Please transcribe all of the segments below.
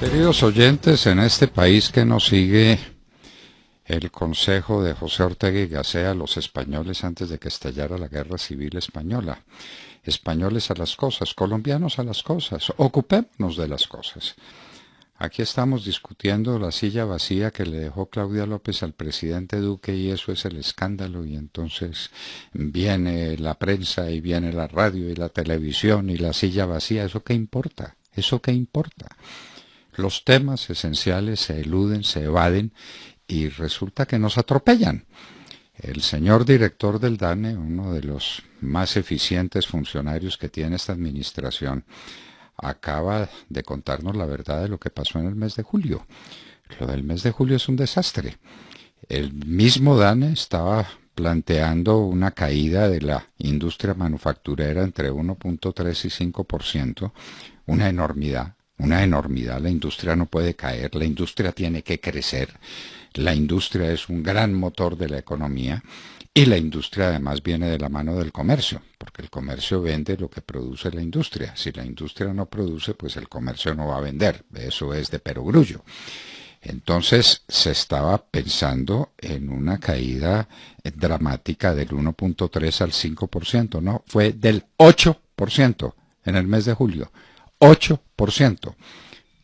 Queridos oyentes, en este país que nos sigue, el consejo de José Ortega y Gasset a los españoles antes de que estallara la guerra civil española. Españoles a las cosas, colombianos a las cosas, ocupémonos de las cosas. Aquí estamos discutiendo la silla vacía que le dejó Claudia López al presidente Duque y eso es el escándalo y entonces viene la prensa y viene la radio y la televisión y la silla vacía, ¿eso qué importa? ¿Eso qué importa? los temas esenciales se eluden, se evaden y resulta que nos atropellan. El señor director del DANE, uno de los más eficientes funcionarios que tiene esta administración, acaba de contarnos la verdad de lo que pasó en el mes de julio. Lo del mes de julio es un desastre. El mismo DANE estaba planteando una caída de la industria manufacturera entre 1.3 y 5%, una enormidad, una enormidad, la industria no puede caer, la industria tiene que crecer, la industria es un gran motor de la economía y la industria además viene de la mano del comercio, porque el comercio vende lo que produce la industria. Si la industria no produce, pues el comercio no va a vender. Eso es de perogrullo. Entonces se estaba pensando en una caída dramática del 1.3 al 5%, no, fue del 8% en el mes de julio. 8%.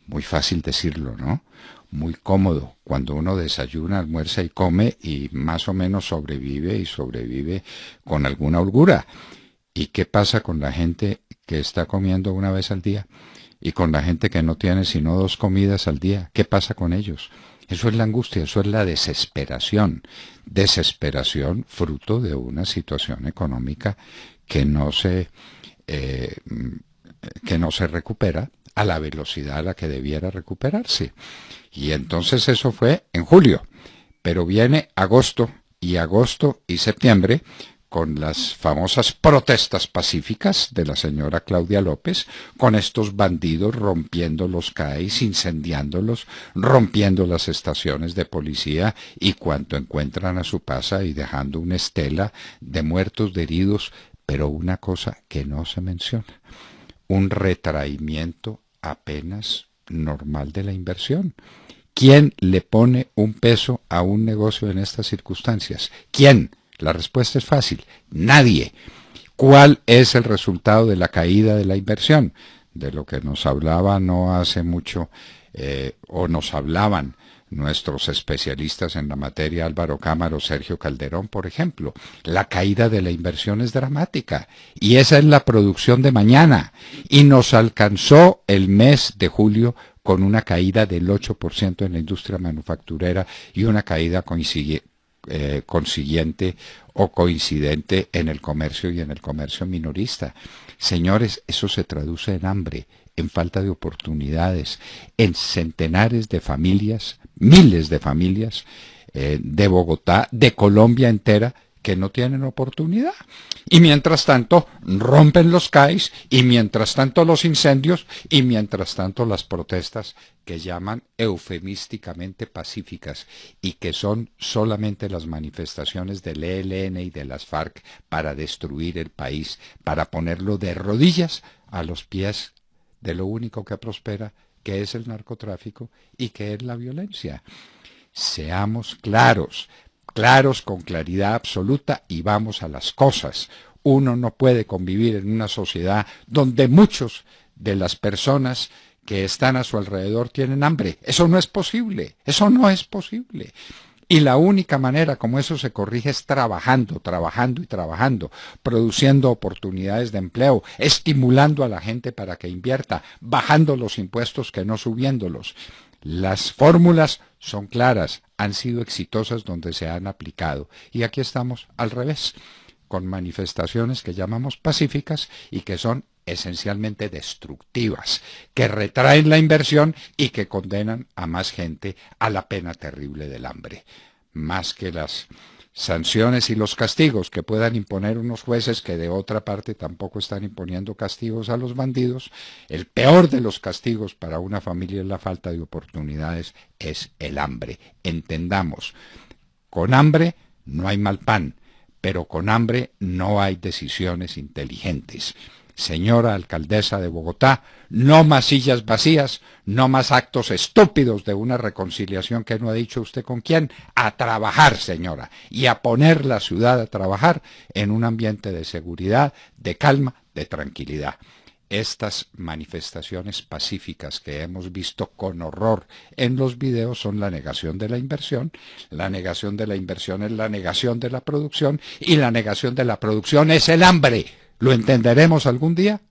Muy fácil decirlo, ¿no? Muy cómodo cuando uno desayuna, almuerza y come y más o menos sobrevive y sobrevive con alguna holgura. ¿Y qué pasa con la gente que está comiendo una vez al día? Y con la gente que no tiene sino dos comidas al día, ¿qué pasa con ellos? Eso es la angustia, eso es la desesperación. Desesperación fruto de una situación económica que no se eh, que no se recupera a la velocidad a la que debiera recuperarse. Y entonces eso fue en julio, pero viene agosto y agosto y septiembre con las famosas protestas pacíficas de la señora Claudia López, con estos bandidos rompiendo los CAIs, incendiándolos, rompiendo las estaciones de policía y cuanto encuentran a su pasa y dejando una estela de muertos, de heridos, pero una cosa que no se menciona un retraimiento apenas normal de la inversión. ¿Quién le pone un peso a un negocio en estas circunstancias? ¿Quién? La respuesta es fácil, nadie. ¿Cuál es el resultado de la caída de la inversión? De lo que nos hablaba no hace mucho, eh, o nos hablaban nuestros especialistas en la materia, Álvaro Cámaro, Sergio Calderón, por ejemplo. La caída de la inversión es dramática y esa es la producción de mañana. Y nos alcanzó el mes de julio con una caída del 8% en la industria manufacturera y una caída eh, consiguiente o coincidente en el comercio y en el comercio minorista. Señores, eso se traduce en hambre, en falta de oportunidades, en centenares de familias miles de familias eh, de Bogotá, de Colombia entera, que no tienen oportunidad. Y mientras tanto, rompen los CAIs, y mientras tanto los incendios, y mientras tanto las protestas que llaman eufemísticamente pacíficas y que son solamente las manifestaciones del ELN y de las FARC para destruir el país, para ponerlo de rodillas a los pies de lo único que prospera, qué es el narcotráfico y qué es la violencia. Seamos claros, claros con claridad absoluta y vamos a las cosas. Uno no puede convivir en una sociedad donde muchos de las personas que están a su alrededor tienen hambre. Eso no es posible, eso no es posible. Y la única manera como eso se corrige es trabajando, trabajando y trabajando, produciendo oportunidades de empleo, estimulando a la gente para que invierta, bajando los impuestos que no subiéndolos. Las fórmulas son claras, han sido exitosas donde se han aplicado. Y aquí estamos al revés, con manifestaciones que llamamos pacíficas y que son esencialmente destructivas, que retraen la inversión y que condenan a más gente a la pena terrible del hambre. Más que las sanciones y los castigos que puedan imponer unos jueces que de otra parte tampoco están imponiendo castigos a los bandidos, el peor de los castigos para una familia en la falta de oportunidades, es el hambre. Entendamos, con hambre no hay mal pan, pero con hambre no hay decisiones inteligentes. Señora alcaldesa de Bogotá, no más sillas vacías, no más actos estúpidos de una reconciliación que no ha dicho usted con quién. A trabajar, señora, y a poner la ciudad a trabajar en un ambiente de seguridad, de calma, de tranquilidad estas manifestaciones pacíficas que hemos visto con horror en los videos son la negación de la inversión, la negación de la inversión es la negación de la producción y la negación de la producción es el hambre. ¿Lo entenderemos algún día?